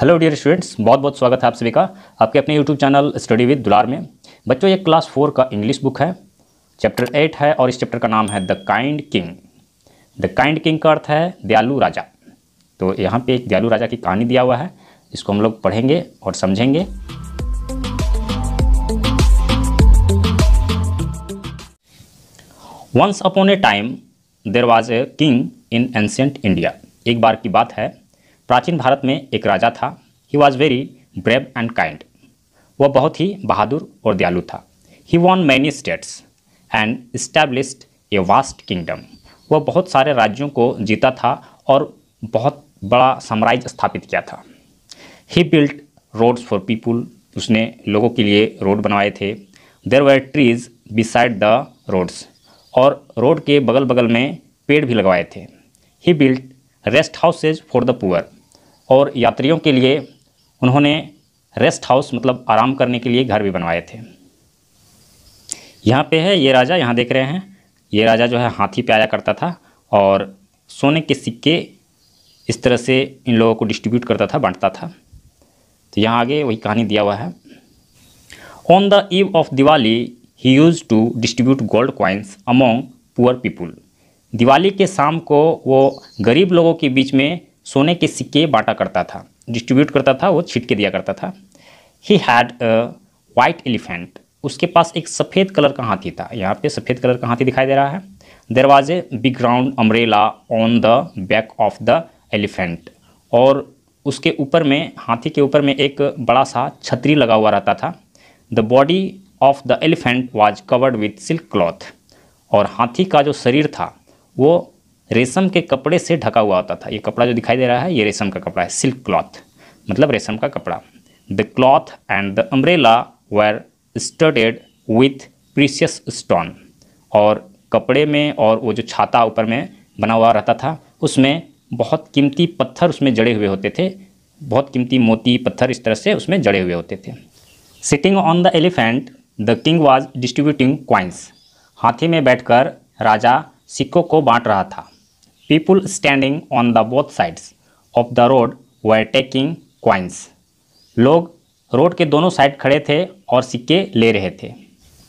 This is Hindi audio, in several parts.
हेलो डियर स्टूडेंट्स बहुत बहुत स्वागत है आप सभी का आपके अपने यूट्यूब चैनल स्टडी विद दुलार में बच्चों ये क्लास फोर का इंग्लिश बुक है चैप्टर एट है और इस चैप्टर का नाम है the kind king the kind king का अर्थ है दयालु राजा तो यहाँ पे एक दयालु राजा की कहानी दिया हुआ है इसको हम लोग पढ़ेंगे और समझेंगे once upon a time there was a king in ancient India एक बार की बात है प्राचीन भारत में एक राजा था he was very brave and kind वह बहुत ही बहादुर और दयालु था he won many states and established a vast kingdom वह बहुत सारे राज्यों को जीता था और बहुत बड़ा साम्राज्य स्थापित किया था he built roads for people उसने लोगों के लिए रोड बनवाए थे there were trees beside the roads और रोड के बगल बगल में पेड़ भी लगवाए थे he built rest houses for the poor और यात्रियों के लिए उन्होंने रेस्ट हाउस मतलब आराम करने के लिए घर भी बनवाए थे यहाँ पे है ये राजा यहाँ देख रहे हैं ये राजा जो है हाथी पे आया करता था और सोने के सिक्के इस तरह से इन लोगों को डिस्ट्रीब्यूट करता था बांटता था तो यहाँ आगे वही कहानी दिया हुआ है on the eve of Diwali he used to distribute gold coins among poor people Diwali के शाम को वो गरीब लोगों के बीच में सोने के सिक्के बांटा करता था डिस्ट्रीब्यूट करता था वो छिटके दिया करता था ही हैड वाइट एलिफेंट उसके पास एक सफ़ेद कलर का हाथी था यहाँ पे सफ़ेद कलर का हाथी दिखाई दे रहा है there was a big round umbrella on the back of the elephant और उसके ऊपर में हाथी के ऊपर में एक बड़ा सा छतरी लगा हुआ रहता था the body of the elephant was covered with silk cloth और हाथी का जो शरीर था वो रेशम के कपड़े से ढका हुआ होता था ये कपड़ा जो दिखाई दे रहा है ये रेशम का कपड़ा है सिल्क क्लॉथ मतलब रेशम का कपड़ा the cloth and the umbrella were studded with precious stone और कपड़े में और वो जो छाता ऊपर में बना हुआ रहता था उसमें बहुत कीमती पत्थर उसमें जड़े हुए होते थे बहुत कीमती मोती पत्थर इस तरह से उसमें जड़े हुए होते थे sitting on the elephant the king was distributing coins हाथी में बैठकर राजा सिक्कों को बांट रहा था people standing on the both sides of the road were taking coins. लोग रोड के दोनों साइड खड़े थे और सिक्के ले रहे थे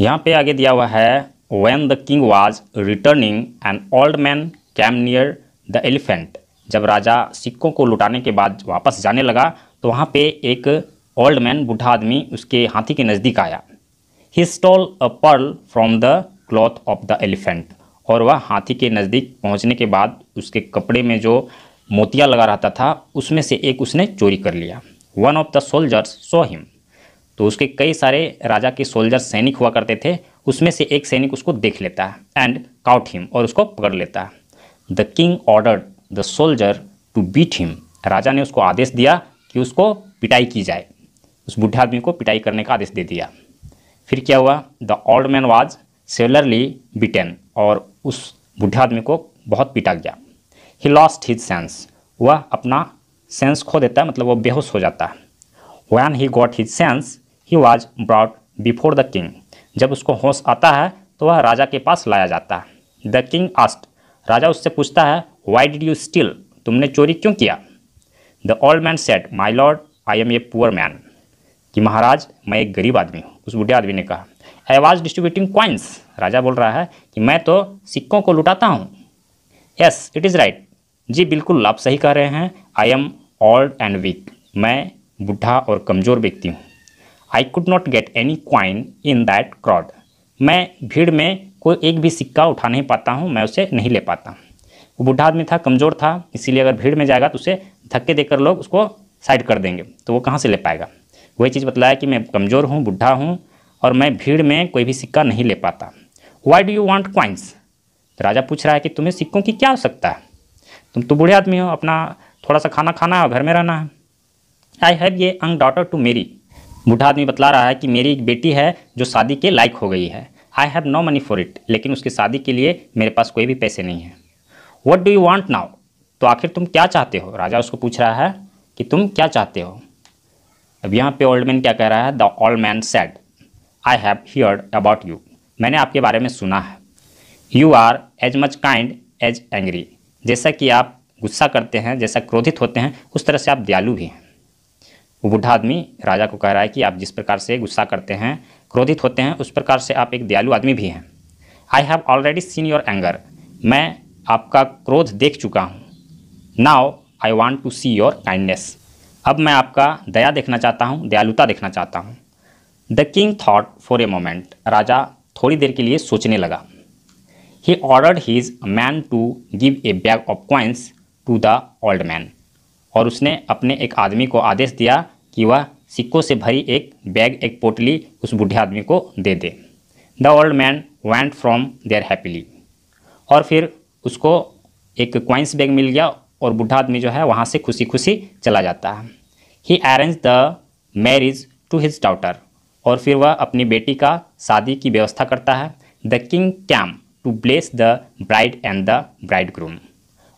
यहाँ पे आगे दिया हुआ है when the king was returning an old man came near the elephant जब राजा सिक्कों को लुटाने के बाद वापस जाने लगा तो वहाँ पे एक ओल्ड मैन बूढ़ा आदमी उसके हाथी के नज़दीक आया he stole a pearl from the cloth of the elephant और वह हाथी के नज़दीक पहुंचने के बाद उसके कपड़े में जो मोतिया लगा रहता था उसमें से एक उसने चोरी कर लिया one of the soldiers saw him तो उसके कई सारे राजा के सोल्जर सैनिक हुआ करते थे उसमें से एक सैनिक उसको देख लेता है एंड काउट हिम और उसको पकड़ लेता है the king order the soldier to beat him राजा ने उसको आदेश दिया कि उसको पिटाई की जाए उस बूढ़े आदमी को पिटाई करने का आदेश दे दिया फिर क्या हुआ the old man was severely beaten और उस बूढ़े आदमी को बहुत पीटा गया ही लॉस्ट हिज सेंस वह अपना सेंस खो देता है मतलब वह बेहोश हो जाता है when he got his senses he was brought before the king जब उसको होश आता है तो वह राजा के पास लाया जाता है द किंग आस्ट राजा उससे पूछता है वाई डिड यू स्टिल तुमने चोरी क्यों किया the old man said my lord I am a poor man कि महाराज मैं एक गरीब आदमी हूँ उस बूढ़े आदमी ने कहा आई वॉज डिस्ट्रीब्यूटिंग क्वाइंस राजा बोल रहा है कि मैं तो सिक्कों को लुटाता हूँ यस इट इज़ राइट जी बिल्कुल आप सही कह रहे हैं I am old and weak मैं बूढ़ा और कमज़ोर व्यक्ति हूँ I could not get any coin in that crowd मैं भीड़ में कोई एक भी सिक्का उठा नहीं पाता हूँ मैं उसे नहीं ले पाता वो बूढ़ा आदमी था कमज़ोर था इसीलिए अगर भीड़ में जाएगा तो उसे धक्के देकर लोग उसको साइड कर देंगे तो वो कहाँ से ले पाएगा वही चीज़ बतलाया कि मैं कमज़ोर हूँ बुढ़ा हूँ और मैं भीड़ में कोई भी सिक्का नहीं ले पाता why do you want coins राजा पूछ रहा है कि तुम्हें सिक्कों की क्या आवश्यकता है तुम तो बूढ़े आदमी हो अपना थोड़ा सा खाना खाना है और घर में रहना है आई हैव ये अंग डॉटर टू मेरी बूढ़ा आदमी बतला रहा है कि मेरी एक बेटी है जो शादी के लायक हो गई है I have no money for it लेकिन उसकी शादी के लिए मेरे पास कोई भी पैसे नहीं है what do you want now तो आखिर तुम क्या चाहते हो राजा उसको पूछ रहा है कि तुम क्या चाहते हो अब यहाँ पे ओल्ड मैन क्या कह रहा है the old man said I have heard about you मैंने आपके बारे में सुना है you are as much kind as angry जैसा कि आप गुस्सा करते हैं जैसा क्रोधित होते हैं उस तरह से आप दयालु भी हैं वो बूढ़ा आदमी राजा को कह रहा है कि आप जिस प्रकार से गुस्सा करते हैं क्रोधित होते हैं उस प्रकार से आप एक दयालु आदमी भी हैं I have already seen your anger मैं आपका क्रोध देख चुका हूँ now I want to see your kindness अब मैं आपका दया देखना चाहता हूँ दयालुता देखना चाहता हूँ the king thought for a moment राजा थोड़ी देर के लिए सोचने लगा he ordered his man to give a bag of coins to the old man और उसने अपने एक आदमी को आदेश दिया कि वह सिक्कों से भरी एक बैग एक पोटली उस बूढ़े आदमी को दे दे the old man went from there happily और फिर उसको एक क्वाइंस बैग मिल गया और बूढ़ा आदमी जो है वहाँ से खुशी खुशी चला जाता है he arrange the marriage to his daughter और फिर वह अपनी बेटी का शादी की व्यवस्था करता है the king came to bless the bride and the bridegroom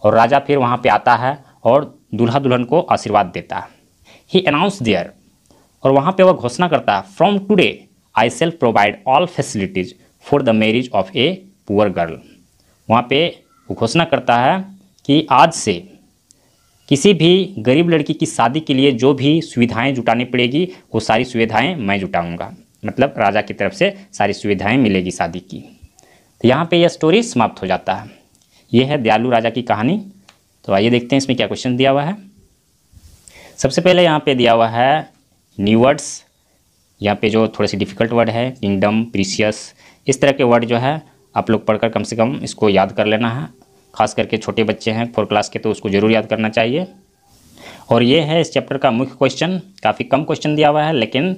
और राजा फिर वहाँ पे आता है और दुल्हा दुल्हन को आशीर्वाद देता है ही अनाउंस देयर और वहाँ पे वह घोषणा करता है from today I self provide all facilities for the marriage of a poor girl वहाँ पे वो घोषणा करता है कि आज से किसी भी गरीब लड़की की शादी के लिए जो भी सुविधाएं जुटानी पड़ेगी वो सारी सुविधाएं मैं जुटाऊंगा मतलब राजा की तरफ से सारी सुविधाएं मिलेगी शादी की तो यहाँ पे यह स्टोरी समाप्त हो जाता है यह है दयालु राजा की कहानी तो आइए देखते हैं इसमें क्या क्वेश्चन दिया हुआ है सबसे पहले यहाँ पर दिया हुआ है न्यू वर्ड्स यहाँ पर जो थोड़े से डिफ़िकल्ट वर्ड है किंगडम प्रीसियस इस तरह के वर्ड जो है आप लोग पढ़कर कम से कम इसको याद कर लेना है खास करके छोटे बच्चे हैं फोर क्लास के तो उसको ज़रूर याद करना चाहिए और ये है इस चैप्टर का मुख्य क्वेश्चन काफ़ी कम क्वेश्चन दिया हुआ है लेकिन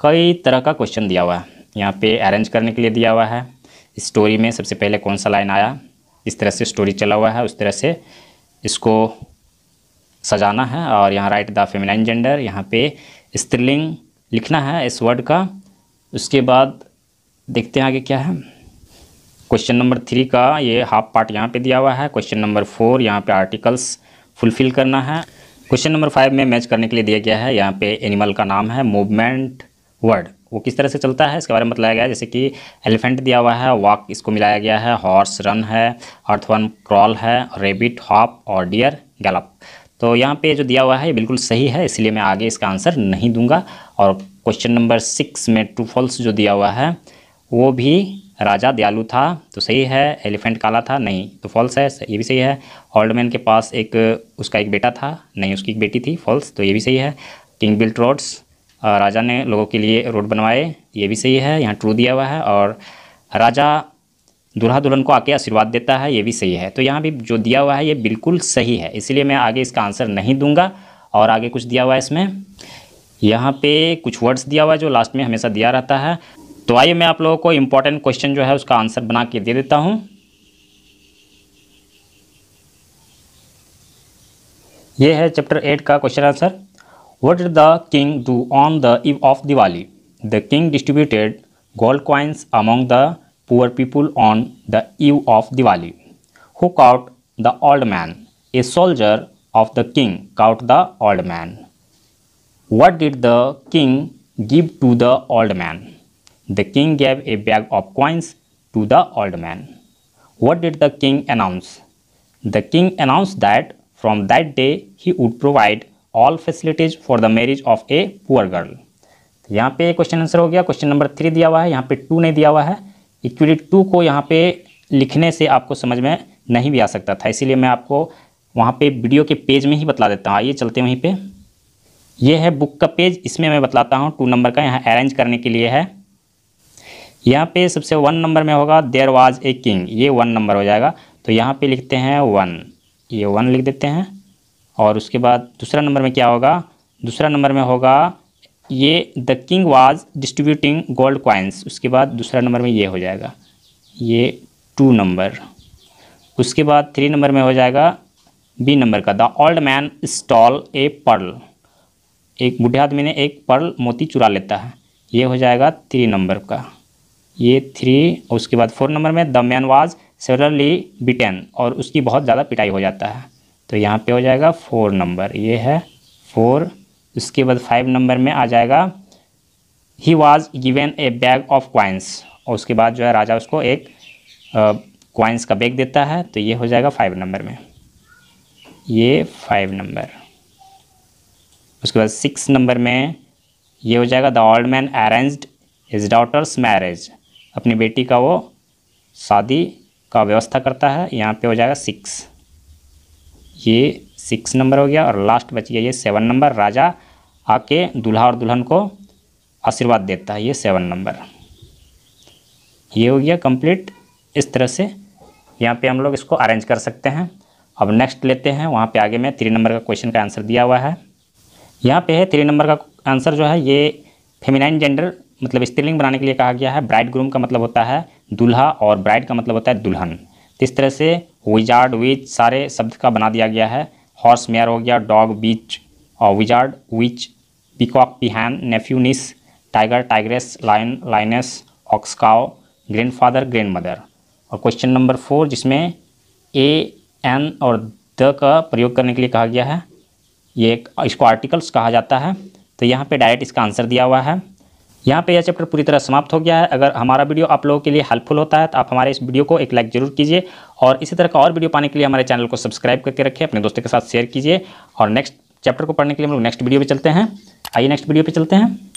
कई तरह का क्वेश्चन दिया हुआ है यहाँ पे अरेंज करने के लिए दिया हुआ है स्टोरी में सबसे पहले कौन सा लाइन आया इस तरह से स्टोरी चला हुआ है उस तरह से इसको सजाना है और यहाँ राइट द फेमिनाइन जेंडर यहाँ पे स्त्रीलिंग लिखना है इस वर्ड का उसके बाद देखते हैं आगे क्या है क्वेश्चन नंबर थ्री का ये हाफ पार्ट यहाँ पे दिया हुआ है क्वेश्चन नंबर फोर यहाँ पे आर्टिकल्स फुलफिल करना है क्वेश्चन नंबर फाइव में मैच करने के लिए दिया गया है यहाँ पे एनिमल का नाम है मूवमेंट वर्ड वो किस तरह से चलता है इसके बारे में बताया गया है जैसे कि एलिफेंट दिया हुआ है वॉक इसको मिलाया गया है हॉर्स रन है अर्थवन क्रॉल है रेबिट हॉप और डियर गैलप तो यहाँ पे जो दिया हुआ है ये बिल्कुल सही है इसलिए मैं आगे इसका आंसर नहीं दूंगा और क्वेश्चन नंबर सिक्स में टू फॉल्स जो दिया हुआ है वो भी राजा दयालु था तो सही है एलिफेंट काला था नहीं तो फॉल्स है ये भी सही है ओल्ड मैन के पास एक उसका एक बेटा था नहीं उसकी एक बेटी थी फॉल्स तो ये भी सही है किंग बिल्ट रोड्स राजा ने लोगों के लिए रोड बनवाए ये भी सही है यहाँ ट्रू दिया हुआ है और राजा दूल्हा दुल्हन को आके आशीर्वाद देता है ये भी सही है तो यहाँ भी जो दिया हुआ है ये बिल्कुल सही है इसलिए मैं आगे इसका आंसर नहीं दूंगा और आगे कुछ दिया हुआ है इसमें यहाँ पे कुछ वर्ड्स दिया हुआ है जो लास्ट में हमेशा दिया रहता है तो आइए मैं आप लोगों को इम्पॉर्टेंट क्वेश्चन जो है उसका आंसर बना के दे देता हूँ ये है चैप्टर एट का question answer what the king do on the eve of Diwali the king distributed gold coins among the poor people on the eve of Diwali who caught the old man a soldier of the king caught the old man what did the king give to the old man The king gave a bag of coins to the old man. What did the king announce? The king announced that from that day he would provide all facilities for the marriage of a poor girl. यहाँ पे क्वेश्चन आंसर हो गया क्वेश्चन नंबर थ्री दिया हुआ है यहाँ पे टू नहीं दिया हुआ है इक्वली टू को यहाँ पे लिखने से आपको समझ में नहीं भी आ सकता था इसीलिए मैं आपको वहाँ पे वीडियो के पेज में ही बतला देता हूँ आइए चलते वहीं पे ये है बुक का पेज इसमें मैं बतलाता हूँ टू नंबर का यहाँ अरेंज करने के लिए है यहाँ पे सबसे वन नंबर में होगा देयर वाज ए किंग ये वन नंबर हो जाएगा तो यहाँ पे लिखते हैं वन ये वन लिख देते हैं और उसके बाद दूसरा नंबर में क्या होगा दूसरा नंबर में होगा ये the king was distributing gold coins उसके बाद दूसरा नंबर में ये हो जाएगा ये टू नंबर उसके बाद थ्री नंबर में हो जाएगा बी नंबर का the old man stole a pearl एक बूढ़े आदमी ने एक पर्ल मोती चुरा लेता है ये हो जाएगा थ्री नंबर का ये थ्री और उसके बाद फोर नंबर में the man was severely beaten और उसकी बहुत ज़्यादा पिटाई हो जाता है तो यहाँ पे हो जाएगा फोर नंबर ये है फोर उसके बाद फाइव नंबर में आ जाएगा he was given a bag of coins और उसके बाद जो है राजा उसको एक क्वाइंस का बैग देता है तो ये हो जाएगा फाइव नंबर में ये फाइव नंबर उसके बाद सिक्स नंबर में ये हो जाएगा the old man arranged his daughter's marriage अपनी बेटी का वो शादी का व्यवस्था करता है यहाँ पे हो जाएगा सिक्स ये सिक्स नंबर हो गया और लास्ट बच गया ये सेवन नंबर राजा आके दुल्हा और दुल्हन को आशीर्वाद देता है ये सेवन नंबर ये हो गया कंप्लीट इस तरह से यहाँ पे हम लोग इसको अरेंज कर सकते हैं अब नेक्स्ट लेते हैं वहाँ पे आगे में थ्री नंबर का क्वेश्चन का आंसर दिया हुआ है यहाँ पे है थ्री नंबर का आंसर जो है ये फेमिनाइन जेंडर मतलब स्त्रीलिंग बनाने के लिए कहा गया है ब्राइड ग्रूम का मतलब होता है दुल्हा और ब्राइड का मतलब होता है दुल्हन तो इस तरह से विजार्ड विच सारे शब्द का बना दिया गया है हॉर्स मेयर हो गया डॉग बीच uh, और wizard witch peacock peahen nephew niece tiger tigress lion lioness ox cow grandfather grandmother और क्वेश्चन नंबर फोर जिसमें ए एन और द का प्रयोग करने के लिए कहा गया है ये इसको आर्टिकल्स कहा जाता है तो यहाँ पे डायरेक्ट इसका आंसर दिया हुआ है यहाँ पे यह चैप्टर पूरी तरह समाप्त हो गया है अगर हमारा वीडियो आप लोगों के लिए हेल्पफुल होता है तो आप हमारे इस वीडियो को एक लाइक जरूर कीजिए और इसी तरह का और वीडियो पाने के लिए हमारे चैनल को सब्सक्राइब करके रखिए अपने दोस्तों के साथ शेयर कीजिए और नेक्स्ट चैप्टर को पढ़ने के लिए हम लोग नेक्स्ट वीडियो पर चलते हैं आइए नेक्स्ट वीडियो पर चलते हैं